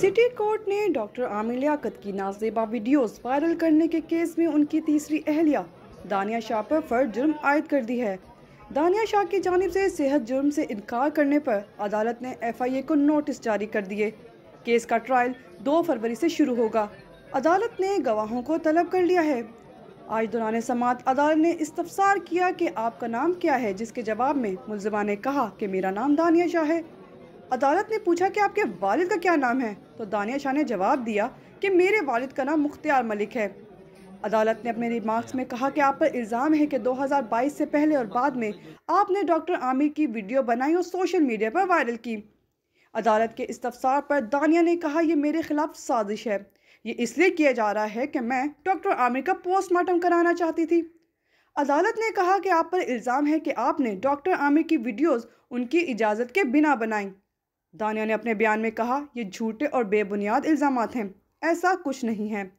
city court ने doctor Aamir Liaquat की नाजेबा वीडियोस वायरल करने के केस में उनकी तीसरी अहलिया दानिया शाह पर फर्ज जुर्म आयद कर दी है दानिया शाह की जानब से सेहत जुर्म से इनकार करने पर अदालत ने एफ आई ए को नोटिस जारी कर दिए केस का ट्रायल दो फरवरी से शुरू होगा अदालत ने गवाहों को तलब कर लिया है आज दौरान समात अदालत ने इस्तफसार किया कि आपका नाम क्या है जिसके जवाब में मुलजमा ने कहा कि मेरा नाम दानिया शाह है अदालत ने पूछा कि आपके वालिद का क्या नाम है तो दानिया शाह ने जवाब दिया कि मेरे वालिद का नाम मुख्तियार मलिक है अदालत ने अपने रिमार्क्स में कहा कि आप पर इल्ज़ाम है कि 2022 से पहले और बाद में आपने डॉक्टर आमिर की वीडियो बनाई और सोशल मीडिया पर वायरल की अदालत के इस्तफसार पर दानिया ने कहा यह मेरे खिलाफ साजिश है ये इसलिए किया जा रहा है कि मैं डॉक्टर आमिर का पोस्टमार्टम कराना चाहती थी अदालत ने कहा कि आप पर इल्ज़ाम है कि आपने डॉक्टर आमिर की वीडियोस उनकी इजाज़त के बिना बनाई दानिया ने अपने बयान में कहा ये झूठे और बेबुनियाद इल्ज़ाम हैं ऐसा कुछ नहीं है